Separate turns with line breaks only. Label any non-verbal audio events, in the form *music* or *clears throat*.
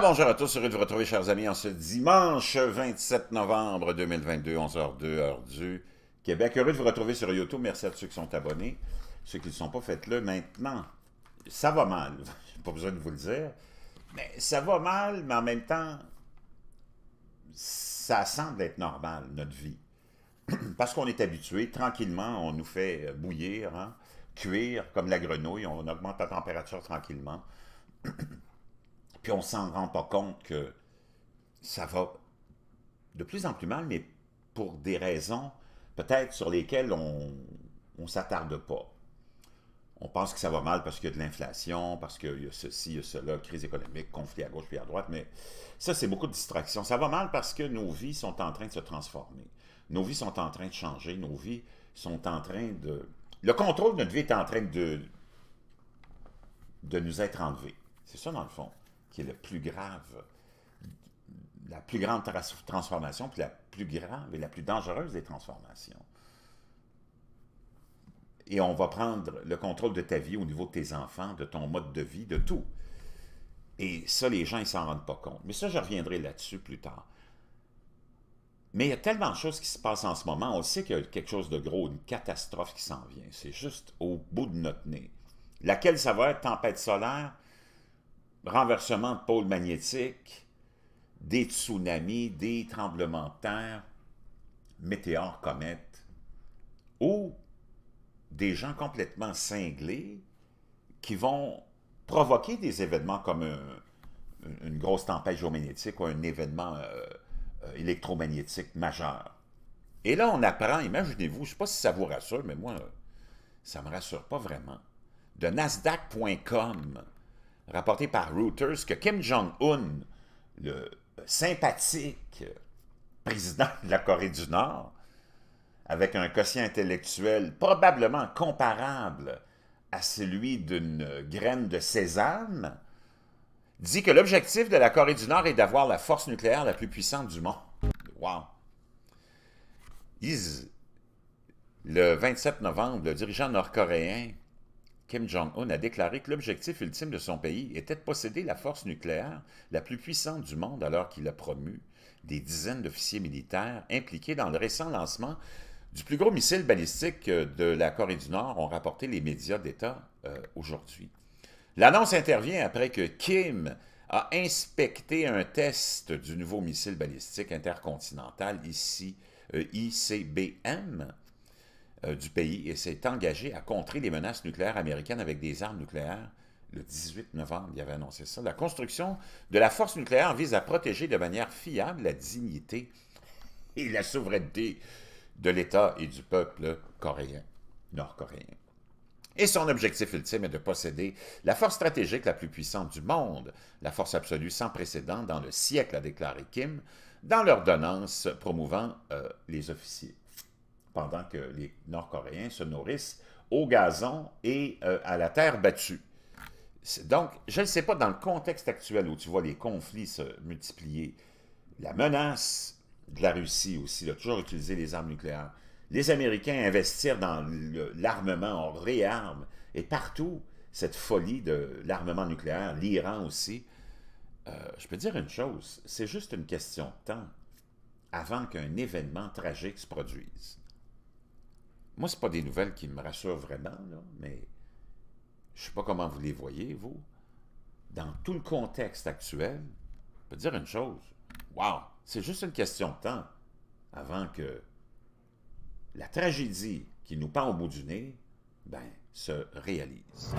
bonjour à tous, heureux de vous retrouver chers amis en ce dimanche 27 novembre 2022, 11h02, heure du Québec. Heureux de vous retrouver sur YouTube, merci à tous ceux qui sont abonnés. Ceux qui ne sont pas, faites-le maintenant. Ça va mal, *laughs* pas besoin de vous le dire, mais ça va mal, mais en même temps, ça semble être normal, notre vie. *clears throat* Parce qu'on est habitué, tranquillement, on nous fait bouillir, hein, cuire comme la grenouille, on augmente la température tranquillement. *clears throat* on s'en rend pas compte que ça va de plus en plus mal, mais pour des raisons peut-être sur lesquelles on ne s'attarde pas. On pense que ça va mal parce qu'il y a de l'inflation, parce qu'il y a ceci, il y a cela, crise économique, conflit à gauche puis à droite, mais ça, c'est beaucoup de distractions. Ça va mal parce que nos vies sont en train de se transformer. Nos vies sont en train de changer, nos vies sont en train de... Le contrôle de notre vie est en train de, de nous être enlevé. C'est ça, dans le fond qui est le plus grave, la plus grande transformation, puis la plus grave et la plus dangereuse des transformations. Et on va prendre le contrôle de ta vie au niveau de tes enfants, de ton mode de vie, de tout. Et ça, les gens, ils s'en rendent pas compte. Mais ça, je reviendrai là-dessus plus tard. Mais il y a tellement de choses qui se passent en ce moment. On sait qu'il y a quelque chose de gros, une catastrophe qui s'en vient. C'est juste au bout de notre nez. Laquelle ça va être tempête solaire, renversement de pôle magnétique, des tsunamis, des tremblements de terre, météores, comètes, ou des gens complètement cinglés qui vont provoquer des événements comme une grosse tempête géomagnétique ou un événement euh, euh, électromagnétique majeur. Et là, on apprend, imaginez-vous, je ne sais pas si ça vous rassure, mais moi, ça ne me rassure pas vraiment, de nasdaq.com, rapporté par Reuters que Kim Jong-un, le sympathique président de la Corée du Nord, avec un quotient intellectuel probablement comparable à celui d'une graine de sésame, dit que l'objectif de la Corée du Nord est d'avoir la force nucléaire la plus puissante du monde. Wow! le 27 novembre, le dirigeant nord-coréen Kim Jong-un a déclaré que l'objectif ultime de son pays était de posséder la force nucléaire la plus puissante du monde alors qu'il a promu des dizaines d'officiers militaires impliqués dans le récent lancement du plus gros missile balistique euh, de la Corée du Nord, ont rapporté les médias d'État euh, aujourd'hui. L'annonce intervient après que Kim a inspecté un test du nouveau missile balistique intercontinental, ici euh, ICBM, euh, du pays et s'est engagé à contrer les menaces nucléaires américaines avec des armes nucléaires. Le 18 novembre, il avait annoncé ça. La construction de la force nucléaire vise à protéger de manière fiable la dignité et la souveraineté de l'État et du peuple coréen, nord-coréen. Et son objectif ultime est de posséder la force stratégique la plus puissante du monde, la force absolue sans précédent dans le siècle, a déclaré Kim dans l'ordonnance promouvant euh, les officiers pendant que les Nord-Coréens se nourrissent au gazon et euh, à la terre battue. Donc, je ne sais pas, dans le contexte actuel où tu vois les conflits se multiplier, la menace de la Russie aussi, de toujours utiliser les armes nucléaires, les Américains investir dans l'armement, en réarme, et partout, cette folie de l'armement nucléaire, l'Iran aussi, euh, je peux dire une chose, c'est juste une question de temps avant qu'un événement tragique se produise. Moi, c'est pas des nouvelles qui me rassurent vraiment, mais je sais pas comment vous les voyez, vous. Dans tout le contexte actuel, je peux dire une chose. Wow! C'est juste une question de temps avant que la tragédie qui nous pend au bout du nez, ben, se réalise.